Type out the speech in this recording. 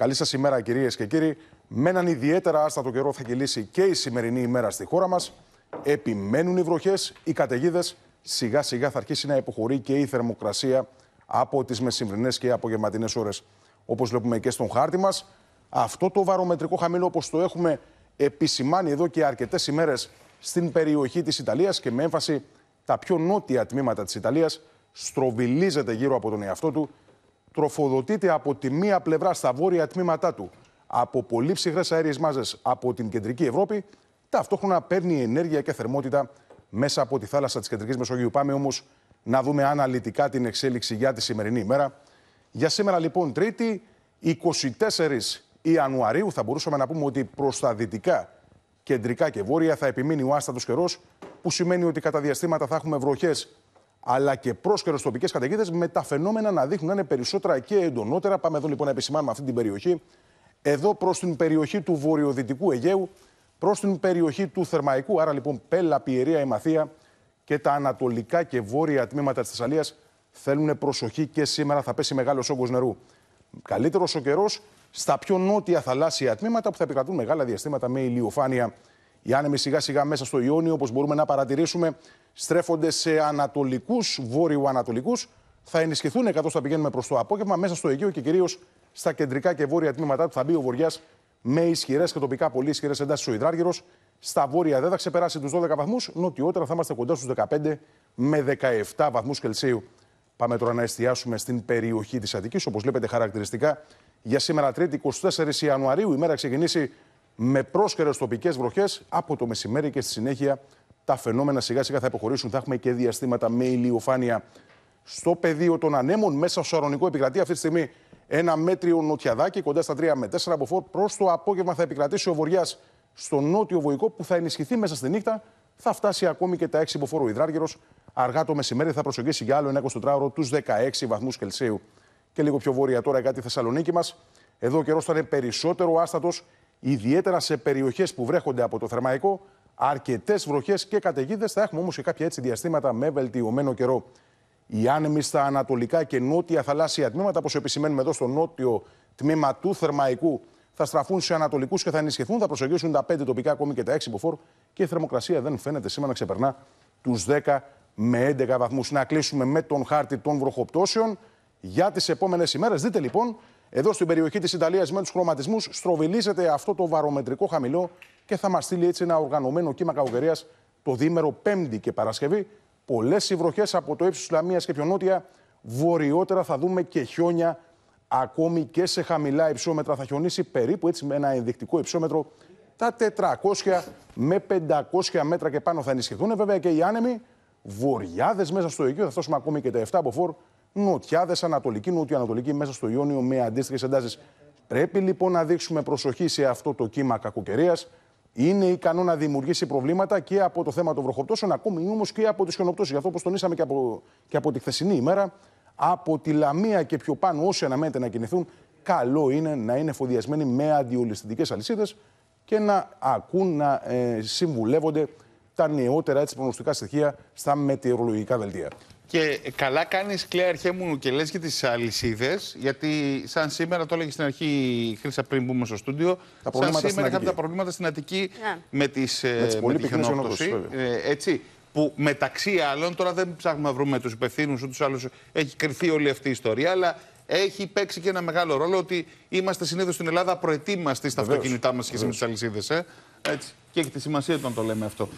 Καλή σας ημέρα, κυρίες και κύριοι. Με έναν ιδιαίτερα άστατο καιρό θα κυλήσει και η σημερινή ημέρα στη χώρα μας. Επιμένουν οι βροχές, οι καταιγίδες. Σιγά σιγά θα αρχίσει να υποχωρεί και η θερμοκρασία από τις μεσημβρινές και απογευματινές ώρες. Όπως βλέπουμε και στον χάρτη μας, αυτό το βαρομετρικό χαμηλό, όπως το έχουμε επισημάνει εδώ και αρκετές ημέρες στην περιοχή της Ιταλίας και με έμφαση τα πιο νότια τμήματα της Ιταλίας, στροβιλίζεται γύρω από τον εαυτό του τροφοδοτείται από τη μία πλευρά στα βόρεια τμήματά του από πολύ ψυχρές αέριες μάζες από την κεντρική Ευρώπη, ταυτόχρονα παίρνει ενέργεια και θερμότητα μέσα από τη θάλασσα της κεντρικής Μεσογείου. Πάμε όμως να δούμε αναλυτικά την εξέλιξη για τη σημερινή ημέρα. Για σήμερα λοιπόν, Τρίτη, 24 Ιανουαρίου, θα μπορούσαμε να πούμε ότι προς τα δυτικά, κεντρικά και βόρεια θα επιμείνει ο άστατος καιρός, που σημαίνει ότι κατά διαστήματα θα έχουμε βροχές αλλά και πρόσκαιρος τοπικές καταιγίδες με τα φαινόμενα να δείχνουν να είναι περισσότερα και εντονότερα. Πάμε εδώ λοιπόν να επισημάνουμε αυτή την περιοχή. Εδώ προς την περιοχή του βορειοδυτικού Αιγαίου, προς την περιοχή του Θερμαϊκού, άρα λοιπόν Πέλα, Πιερία, Εμαθία και τα ανατολικά και βόρεια τμήματα της Θεσσαλίας θέλουν προσοχή και σήμερα θα πέσει μεγάλος όγκος νερού. Καλύτερος ο καιρός στα πιο νότια θαλάσσια τμήματα που θα επικρατούν μεγάλα διαστήματα με ηλιοφάνεια οι άνεμοι σιγά σιγά μέσα στο Ιόνιο, όπως μπορούμε να παρατηρήσουμε, στρέφονται σε ανατολικούς, βόρειο-ανατολικού. Θα ενισχυθούν καθώ θα πηγαίνουμε προς το απόγευμα μέσα στο Αιγαίο και κυρίως στα κεντρικά και βόρεια τμήματα του θα μπει ο Βοριάς με ισχυρές και τοπικά πολύ ισχυρές εντάσεις ο Ιδράργυρος. Στα βόρεια δεν θα ξεπεράσει τους 12 βαθμούς, νοτιότερα θα είμαστε κοντά στους 15 με 17 βαθμούς Κελσίου. Πάμε τώρα να εστιάσουμε στην περιοχή της Αττικής, όπως βλέπετε χαρακτηριστικά. Για σήμερα, Τρίτη 24 Ιανουαρίου, η μέρα ξεκινήσει με πρόσχερε τοπικές βροχές από το μεσημέρι και στη συνέχεια τα φαινόμενα σιγά σιγά θα υποχωρήσουν. Θα έχουμε και διαστήματα με ηλιοφάνεια στο πεδίο των ανέμων. Μέσα στο αρωνικό επικρατεί αυτή τη στιγμή ένα μέτριο νοτιαδάκι κοντά στα 3 με 4 από φόρ. Προς το απόγευμα θα επικρατήσει ο βορειά στο νότιο βοϊκό που θα ενισχυθεί μέσα στη νύχτα. Θα φτάσει ακόμη και τα 6 ο υδράργυρος. Αργά το μεσημέρι θα προσεγγίσει για άλλο ένα 24ωρο του 16 βαθμούς Κελσίου. Και λίγο πιο βόρεια τώρα κάτι Θεσσαλονίκη μας. Εδώ ο καιρός θα είναι περισσότερο άστατος ιδιαίτερα σε περιοχές που βρέχονται από το θερμαϊκό, αρκετές βροχές και καταιγίδες. Θα έχουμε όμως και κάποια έτσι διαστήματα με βελτιωμένο καιρό. Οι άνεμοι στα ανατολικά και νότια θαλάσσια τμήματα, όπως επισημαίνουμε εδώ στο νότιο τμήμα του Θερμαϊκού, θα στραφούν σε ανατολικούς και θα ενισχυθούν, θα προσεγγίσουν τα 5 τοπικά, ακόμη και τα 6 υποφόρ. Και η θερμοκρασία δεν φαίνεται σήμερα να ξεπερνά τους 10 με 11 βαθμούς. Να κλείσουμε με τον χάρτη των βροχοπτώσεων για τις επόμενες ημέρες. Δείτε λοιπόν εδώ στην περιοχή της Ιταλίας με τους χρωματισμούς στροβιλίζεται αυτό το βαρομετρικό χαμηλό και θα μας στείλει έτσι ένα οργανωμένο κύμα κακοκαιρία, το δίμερο Πέμπτη και Παρασκευή. Πολλές οι βροχέ από το ύψος λαμίας και πιο νότια. Βορειότερα θα δούμε και χιόνια. Ακόμη και σε χαμηλά υψόμετρα θα χιονίσει περίπου έτσι με ένα ενδεικτικό υψόμετρο. Τα 400 με 500 μέτρα και πάνω θα ενισχυθούν. Βέβαια και οι άνεμοι. βορειάδε μέσα στο Αιγαίο θα φτάσουμε ακόμη και τα 7 από νοτιάδε, νοτιοανατολική, μέσα στο Ιόνιο με αντίστοιχες εντάσεις. Πρέπει λοιπόν να δείξουμε προσοχή σε αυτό το κύμα κακοκαιρίας. Είναι ικανό να δημιουργήσει προβλήματα και από το θέμα των βροχοπτώσεων, ακόμη όμως και από τις χιονοπτώσεις. Γι' αυτό, όπως τονίσαμε και από, και από τη χθεσινή ημέρα, από τη Λαμία και πιο πάνω, όσοι αναμένεται να κινηθούν, καλό είναι να είναι εφοδιασμένοι με αντιολισθητικέ αλυσίδες και να ακούν να ε, συμβουλεύονται τα νεότερα έτσι, στοιχεία στα μετεωρολογικά δελτία. Και καλά κάνεις, Κλέα, μου και λες και τις αλυσίδες. Γιατί, σαν σήμερα, το έλεγες στην αρχή η Χρήσα πριν μπούμε στο στούντιο. Τα σαν σήμερα είχαμε τα προβλήματα στην Αττική yeah. Ναι. με τις ε, χιονόπτωση. Ε, έτσι. Που μεταξύ άλλων, τώρα δεν ψάχνουμε να βρούμε τους υπευθύνους του άλλου. Έχει κρυφτεί όλη αυτή η ιστορία. Αλλά έχει παίξει και ένα μεγάλο ρόλο ότι είμαστε συνήθως στην Ελλάδα προετοίμαστοι στα αυτοκίνητά μας και με τις αλυσίδες. Ε. Έτσι. Και έχει τη σημασία του το λέμε αυτό.